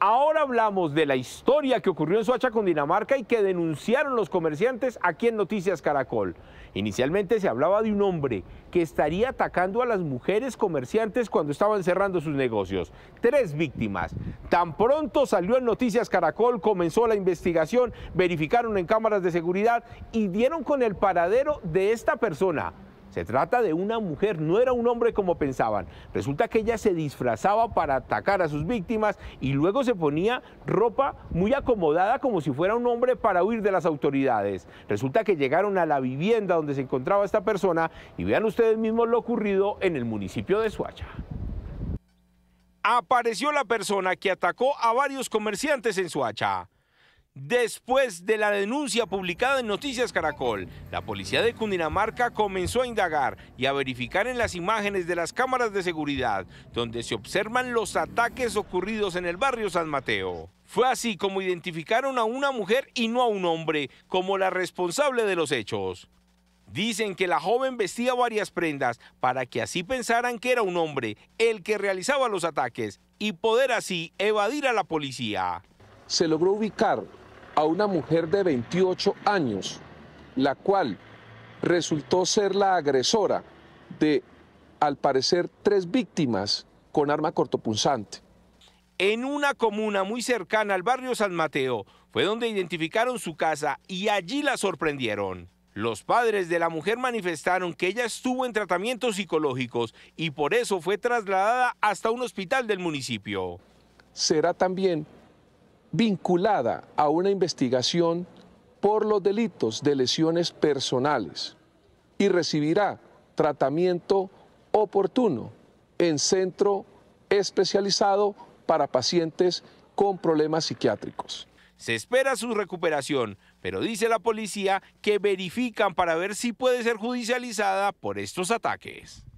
Ahora hablamos de la historia que ocurrió en con Dinamarca y que denunciaron los comerciantes aquí en Noticias Caracol. Inicialmente se hablaba de un hombre que estaría atacando a las mujeres comerciantes cuando estaban cerrando sus negocios. Tres víctimas. Tan pronto salió en Noticias Caracol, comenzó la investigación, verificaron en cámaras de seguridad y dieron con el paradero de esta persona, se trata de una mujer, no era un hombre como pensaban. Resulta que ella se disfrazaba para atacar a sus víctimas y luego se ponía ropa muy acomodada como si fuera un hombre para huir de las autoridades. Resulta que llegaron a la vivienda donde se encontraba esta persona y vean ustedes mismos lo ocurrido en el municipio de Suacha apareció la persona que atacó a varios comerciantes en Suacha. Después de la denuncia publicada en Noticias Caracol, la policía de Cundinamarca comenzó a indagar y a verificar en las imágenes de las cámaras de seguridad, donde se observan los ataques ocurridos en el barrio San Mateo. Fue así como identificaron a una mujer y no a un hombre como la responsable de los hechos. Dicen que la joven vestía varias prendas para que así pensaran que era un hombre el que realizaba los ataques y poder así evadir a la policía. Se logró ubicar a una mujer de 28 años, la cual resultó ser la agresora de, al parecer, tres víctimas con arma cortopunzante. En una comuna muy cercana al barrio San Mateo fue donde identificaron su casa y allí la sorprendieron. Los padres de la mujer manifestaron que ella estuvo en tratamientos psicológicos y por eso fue trasladada hasta un hospital del municipio. Será también vinculada a una investigación por los delitos de lesiones personales y recibirá tratamiento oportuno en centro especializado para pacientes con problemas psiquiátricos. Se espera su recuperación, pero dice la policía que verifican para ver si puede ser judicializada por estos ataques.